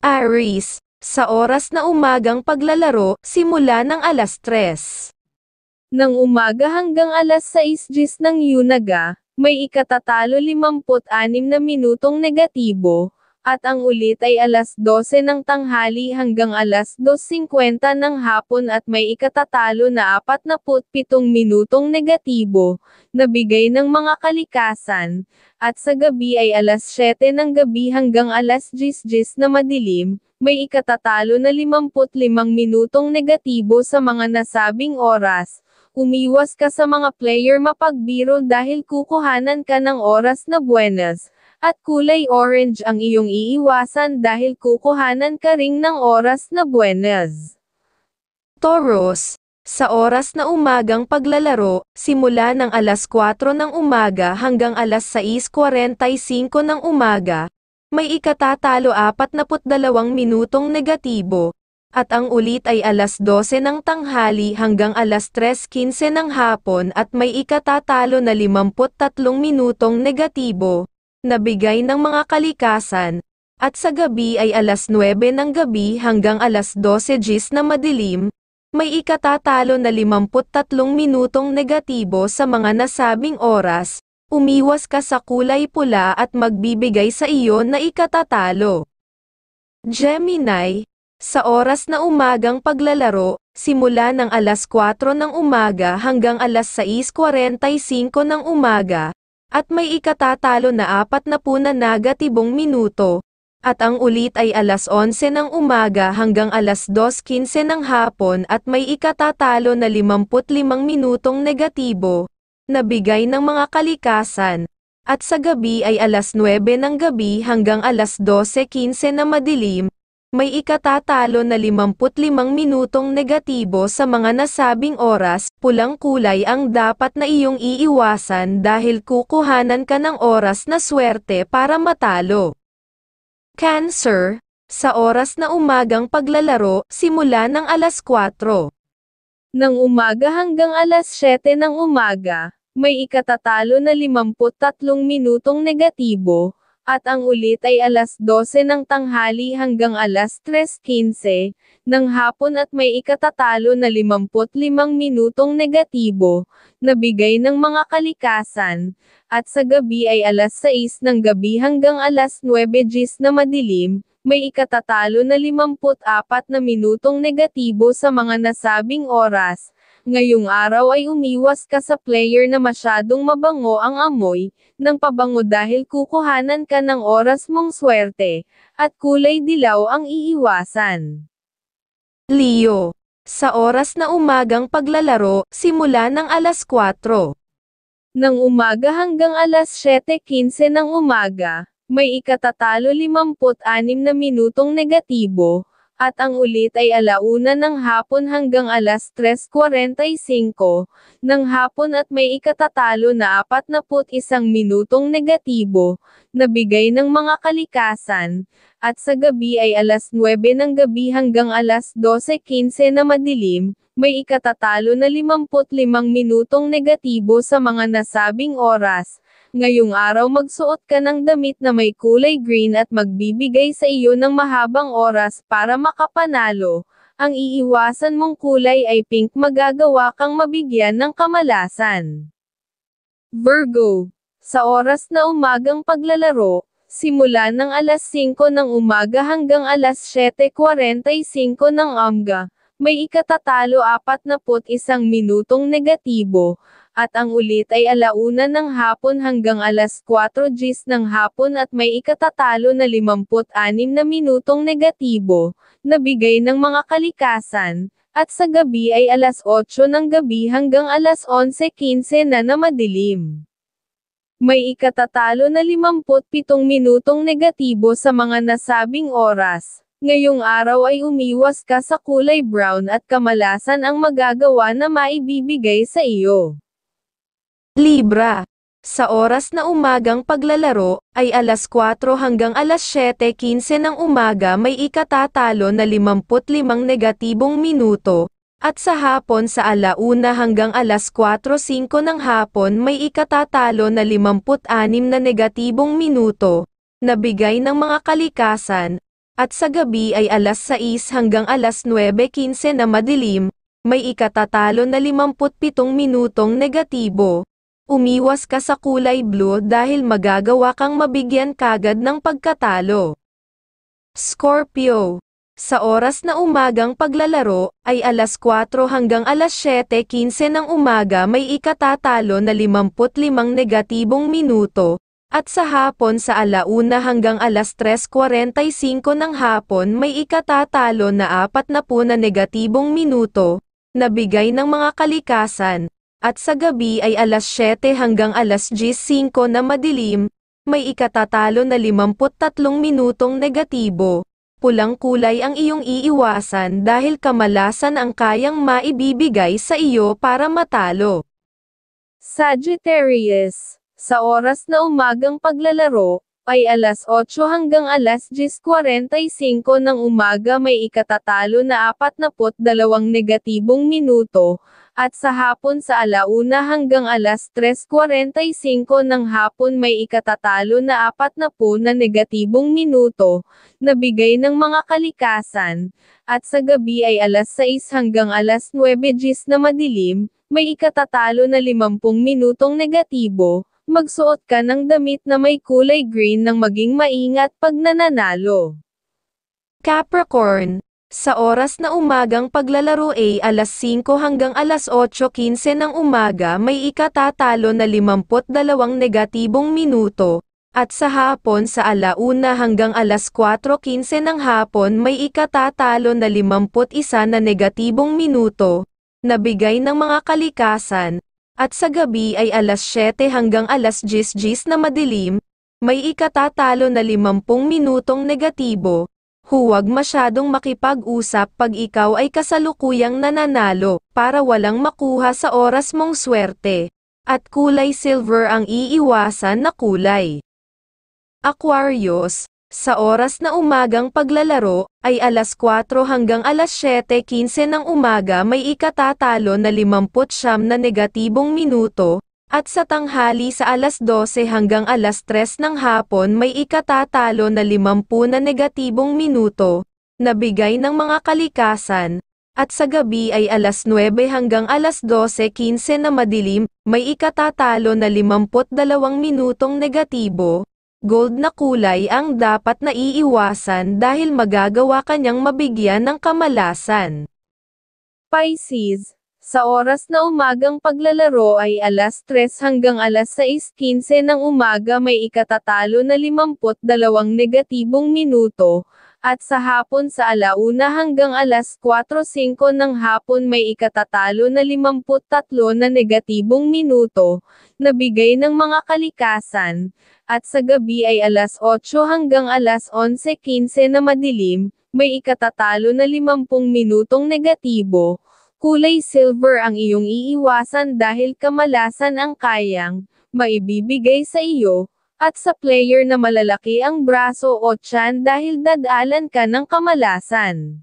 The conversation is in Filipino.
Aries, sa oras na umagang paglalaro, simula ng alas 3. Nang umaga hanggang alas 6.10 ng Yunaga, may ikatatalo 56 na minutong negatibo, at ang ulit ay alas 12 ng tanghali hanggang alas 2.50 ng hapon at may ikatatalo na 47 minutong negatibo, na bigay ng mga kalikasan, at sa gabi ay alas 7 ng gabi hanggang alas 10-10 na madilim, may ikatatalo na 55 minutong negatibo sa mga nasabing oras, umiwas ka sa mga player mapagbiro dahil kukuhanan ka ng oras na buenas, at kulay orange ang iyong iiwasan dahil kukuhanan ka ring ng oras na buenas. Taurus, sa oras na umagang paglalaro, simula ng alas 4 ng umaga hanggang alas 6.45 ng umaga, may ikatatalo 42 minutong negatibo, at ang ulit ay alas 12 ng tanghali hanggang alas 3.15 ng hapon at may ikatatalo na 53 minutong negatibo nabigay ng mga kalikasan, at sa gabi ay alas 9 ng gabi hanggang alas 12 gis na madilim, may ikatatalo na 53 minutong negatibo sa mga nasabing oras, umiwas ka sa kulay pula at magbibigay sa iyo na ikatatalo. Gemini, sa oras na umagang paglalaro, simula ng alas 4 ng umaga hanggang alas 6.45 ng umaga, at may ikatatalo na apat na puna negatibong minuto, at ang ulit ay alas 11 ng umaga hanggang alas 2.15 ng hapon at may ikatatalo na 55 minutong negatibo, na bigay ng mga kalikasan, at sa gabi ay alas 9 ng gabi hanggang alas 12.15 na madilim, may ikatatalo na 55 minutong negatibo sa mga nasabing oras, pulang kulay ang dapat na iyong iiwasan dahil kukuhanan ka ng oras na swerte para matalo. Cancer, sa oras na umagang paglalaro, simula ng alas 4. Nang umaga hanggang alas 7 ng umaga, may ikatatalo na 53 minutong negatibo, at ang ulit ay alas 12 ng tanghali hanggang alas 3.15 ng hapon at may ikatatalo na 55 minutong negatibo, na bigay ng mga kalikasan, at sa gabi ay alas 6 ng gabi hanggang alas 9 gis na madilim, may ikatatalo na 54 na minutong negatibo sa mga nasabing oras, Ngayong araw ay umiwas ka sa player na masyadong mabango ang amoy, ng pabango dahil kukuhanan ka ng oras mong swerte, at kulay dilaw ang iiwasan. Leo. Sa oras na umagang paglalaro, simula ng alas 4. Nang umaga hanggang alas 7.15 ng umaga, may ikatatalo 56 na minutong negatibo, at ang ulit ay alauna ng hapon hanggang alas 3.45 ng hapon at may ikatatalo na 41 minutong negatibo, na bigay ng mga kalikasan, at sa gabi ay alas 9 ng gabi hanggang alas 12.15 na madilim, may ikatatalo na 55 minutong negatibo sa mga nasabing oras, Ngayong araw magsuot ka ng damit na may kulay green at magbibigay sa iyo ng mahabang oras para makapanalo. Ang iiwasan mong kulay ay pink magagawa kang mabigyan ng kamalasan. Virgo, sa oras na umagang paglalaro, simula ng alas 5 ng umaga hanggang alas 7.45 ng amga, may ikatatalo 41 minutong negatibo, at ang ulit ay alauna ng hapon hanggang alas 4 gis ng hapon at may ikatatalo na 56 na minutong negatibo, nabigay ng mga kalikasan, at sa gabi ay alas 8 ng gabi hanggang alas 11.15 na na madilim. May ikatatalo na 57 minutong negatibo sa mga nasabing oras. Ngayong araw ay umiwas ka sa kulay brown at kamalasan ang magagawa na maibibigay sa iyo. Libra. Sa oras na umagang paglalaro, ay alas 4 hanggang alas 7.15 ng umaga may ikatatalo na 55 negatibong minuto, at sa hapon sa alauna hanggang alas 4.05 ng hapon may ikatatalo na 56 na negatibong minuto, nabigay ng mga kalikasan, at sa gabi ay alas 6 hanggang alas 9.15 na madilim, may ikatatalo na 57 minutong negatibo umiwas ka sa kulay blue dahil magagawa kang mabigyan kagad ng pagkatalo. Scorpio sa oras na umagang paglalaro, ay alas 4 hanggang alas 7.15 ng umaga may ikatatalo na 55 negatibong minuto, at sa hapon sa alauna hanggang alas 3.45 ng hapon may ikatatalo na 40 na negatibong minuto, na bigay ng mga kalikasan, at sa gabi ay alas 7 hanggang alas 5 na madilim, may ikatatalo na 53 minutong negatibo. Pulang kulay ang iyong iiwasan dahil kamalasan ang kayang maibibigay sa iyo para matalo. Sagittarius, sa oras na umagang paglalaro, ay alas 8 hanggang alas 10.45 ng umaga may ikatatalo na 42 negatibong minuto, at sa hapon sa alauna hanggang alas 3.45 ng hapon may ikatatalo na 40 na negatibong minuto, na bigay ng mga kalikasan, at sa gabi ay alas 6 hanggang alas 9 gis na madilim, may ikatatalo na 50 minutong negatibo, Magsuot ka ng damit na may kulay green nang maging maingat pag nananalo. Capricorn, sa oras na umagang paglalaro ay alas 5 hanggang alas 8.15 ng umaga may ikatatalo na 52 negatibong minuto, at sa hapon sa alauna hanggang alas 4.15 ng hapon may ikatatalo na 51 na negatibong minuto, nabigay ng mga kalikasan, at sa gabi ay alas 7 hanggang alas 10 gis na madilim, may ikatatalo na 50 minutong negatibo, huwag masyadong makipag-usap pag ikaw ay kasalukuyang nananalo, para walang makuha sa oras mong swerte, at kulay silver ang iiwasan na kulay. Aquarius, sa oras na umagang paglalaro, ay alas 4 hanggang alas 7.15 ng umaga may ikatatalo na 59 na negatibong minuto, at sa tanghali sa alas 12 hanggang alas 3 ng hapon may ikatatalo na 50 na negatibong minuto, na bigay ng mga kalikasan, at sa gabi ay alas 9 hanggang alas 12.15 na madilim, may ikatatalo na 52 minutong negatibo, Gold na kulay ang dapat na iiwasan dahil magagawa kanyang mabigyan ng kamalasan. Pisces, sa oras na umagang paglalaro ay alas 3 hanggang alas 6.15 ng umaga may ikatatalo na 52 negatibong minuto, at sa hapon sa alauna hanggang alas 4.05 ng hapon may ikatatalo na 53 na negatibong minuto, na bigay ng mga kalikasan, at sa gabi ay alas 8 hanggang alas 11.15 na madilim, may ikatatalo na 50 minutong negatibo, kulay silver ang iyong iiwasan dahil kamalasan ang kayang, maibibigay sa iyo, at sa player na malalaki ang braso o tiyan dahil dadalan ka ng kamalasan.